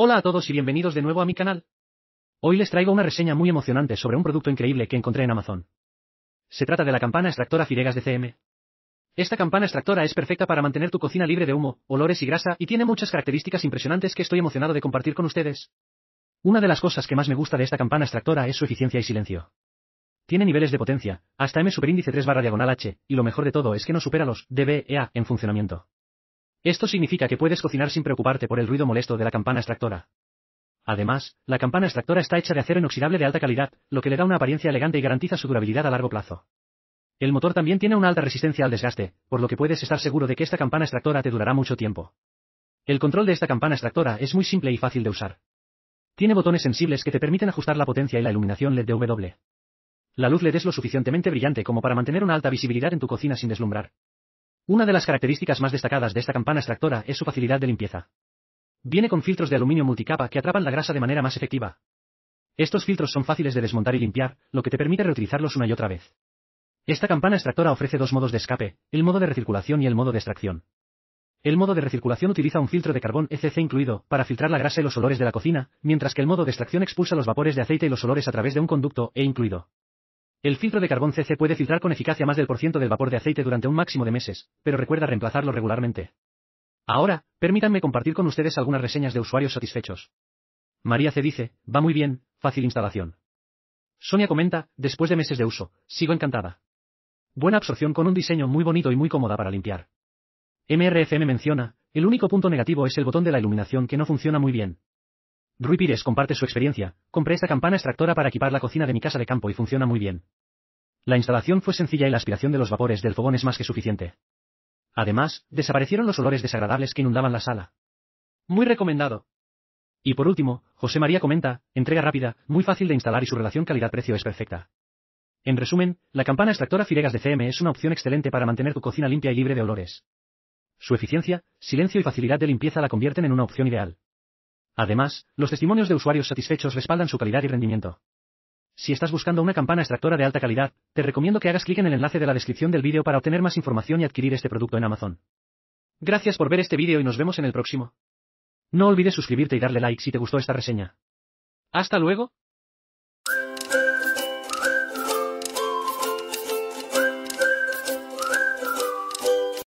Hola a todos y bienvenidos de nuevo a mi canal. Hoy les traigo una reseña muy emocionante sobre un producto increíble que encontré en Amazon. Se trata de la campana extractora Firegas CM. Esta campana extractora es perfecta para mantener tu cocina libre de humo, olores y grasa y tiene muchas características impresionantes que estoy emocionado de compartir con ustedes. Una de las cosas que más me gusta de esta campana extractora es su eficiencia y silencio. Tiene niveles de potencia, hasta M superíndice 3 barra diagonal H, y lo mejor de todo es que no supera los DBEA en funcionamiento. Esto significa que puedes cocinar sin preocuparte por el ruido molesto de la campana extractora. Además, la campana extractora está hecha de acero inoxidable de alta calidad, lo que le da una apariencia elegante y garantiza su durabilidad a largo plazo. El motor también tiene una alta resistencia al desgaste, por lo que puedes estar seguro de que esta campana extractora te durará mucho tiempo. El control de esta campana extractora es muy simple y fácil de usar. Tiene botones sensibles que te permiten ajustar la potencia y la iluminación LED de W. La luz LED es lo suficientemente brillante como para mantener una alta visibilidad en tu cocina sin deslumbrar. Una de las características más destacadas de esta campana extractora es su facilidad de limpieza. Viene con filtros de aluminio multicapa que atrapan la grasa de manera más efectiva. Estos filtros son fáciles de desmontar y limpiar, lo que te permite reutilizarlos una y otra vez. Esta campana extractora ofrece dos modos de escape, el modo de recirculación y el modo de extracción. El modo de recirculación utiliza un filtro de carbón ECC incluido para filtrar la grasa y los olores de la cocina, mientras que el modo de extracción expulsa los vapores de aceite y los olores a través de un conducto E incluido. El filtro de carbón CC puede filtrar con eficacia más del por ciento del vapor de aceite durante un máximo de meses, pero recuerda reemplazarlo regularmente. Ahora, permítanme compartir con ustedes algunas reseñas de usuarios satisfechos. María C dice, va muy bien, fácil instalación. Sonia comenta, después de meses de uso, sigo encantada. Buena absorción con un diseño muy bonito y muy cómoda para limpiar. MRFM menciona, el único punto negativo es el botón de la iluminación que no funciona muy bien, Rui Pires comparte su experiencia, compré esta campana extractora para equipar la cocina de mi casa de campo y funciona muy bien. La instalación fue sencilla y la aspiración de los vapores del fogón es más que suficiente. Además, desaparecieron los olores desagradables que inundaban la sala. Muy recomendado. Y por último, José María comenta, entrega rápida, muy fácil de instalar y su relación calidad-precio es perfecta. En resumen, la campana extractora Firegas de CM es una opción excelente para mantener tu cocina limpia y libre de olores. Su eficiencia, silencio y facilidad de limpieza la convierten en una opción ideal. Además, los testimonios de usuarios satisfechos respaldan su calidad y rendimiento. Si estás buscando una campana extractora de alta calidad, te recomiendo que hagas clic en el enlace de la descripción del vídeo para obtener más información y adquirir este producto en Amazon. Gracias por ver este vídeo y nos vemos en el próximo. No olvides suscribirte y darle like si te gustó esta reseña. Hasta luego.